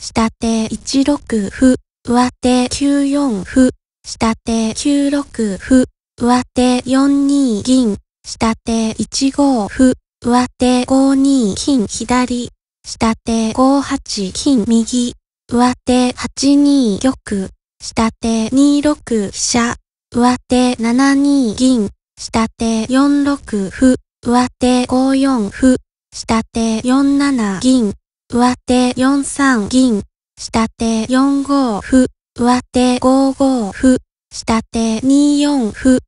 下手1 6歩、上手9 4歩、下手9 6歩、上手4 2銀、下手1 5歩、上手5 2金左、下手5 8金右、上手8 2玉、下手2 6飛車、上手7 2銀、下手4 6歩、上手5 4歩、下手4 7銀、上手4三銀、下手4五歩、上手5五歩、下手2四歩、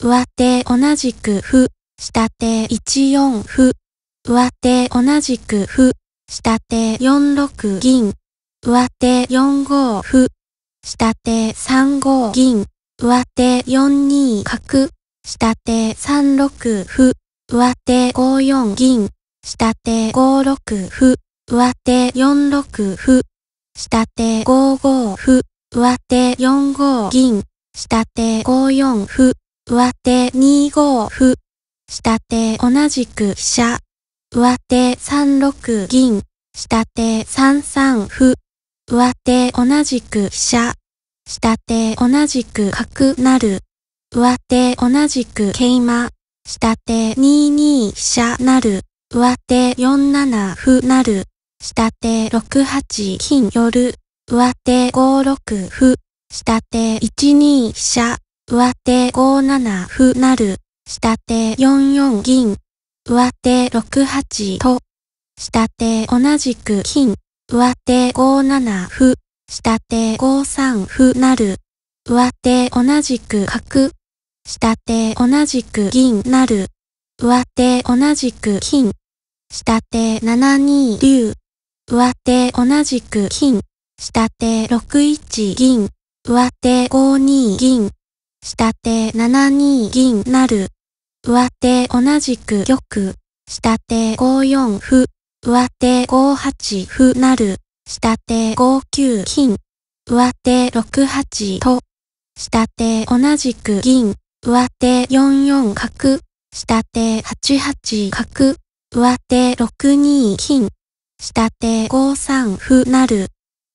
上手同じく歩、下手1四歩、上手同じく歩、下手4六銀、上手4五歩、下手3五銀、上手4二角、下手3六歩、上手5四銀、下手5六歩、上手4六歩、下手5五歩、上手4五銀、下手5四歩、上手2五歩、下手同じく飛車、上手3六銀、下手3三歩、上手同じく飛車、下手同じく角なる、上手同じく桂馬、下手2二飛車なる、上手4七歩なる。下手6八金夜、上手5六歩、下手1二飛車、上手5七歩なる、下手4四銀、上手6八と、下手同じく金、上手5七歩、下手5三歩なる、上手同じく角、下手同じく銀なる、上手同じく金、下手7二竜、上手同じく金、下手6一銀、上手5二銀、下手7二銀なる。上手同じく玉、下手5四歩、上手5八歩なる。下手5九金、上手6八と。下手同じく銀、上手4四角、下手8八角、上手6二金。下手5三歩なる。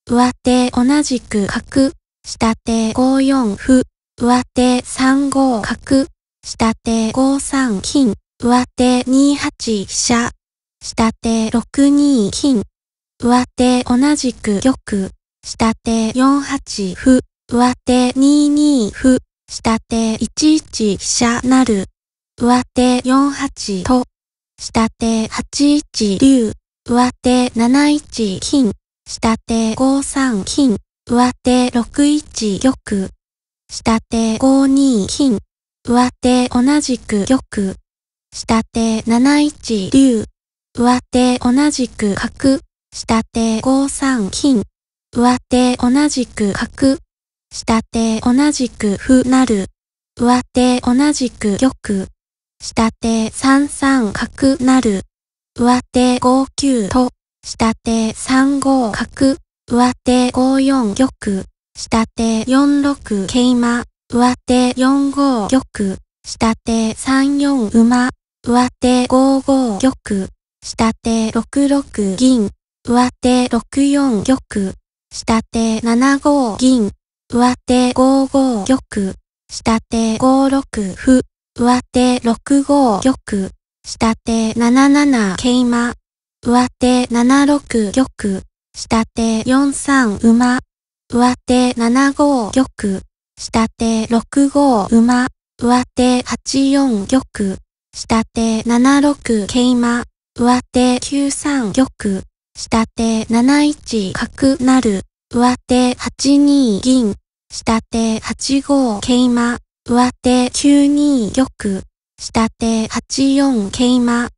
上手同じく角。下手5四歩。上手3五角。下手5三金。上手2八飛車。下手6二金。上手同じく玉。下手4八歩。上手2二歩。下手1一飛車なる。上手4八と。下手8一竜。上手7一金、下手5三金、上手6一玉、下手5二金、上手同じく玉、下手7一竜、上手同じく角、下手5三金、上手同じく角、下手同じく歩なる、上手同じく玉、下手3三角なる。上手5九と、下手3五角、上手5四玉、下手4六桂馬、上手4五玉、下手3四馬、上手5五玉、下手6六銀、上手6四玉、下手7五銀、上手5五玉、下手5六歩、上手6五玉、下手7 7桂馬、上手7 6玉、下手4 3馬、上手7 5玉、下手6 5馬、上手8 4玉、下手7 6桂馬、上手9 3玉、下手7 1角なる、上手8 2銀、下手8 5桂馬、上手9 2玉、下手8四桂馬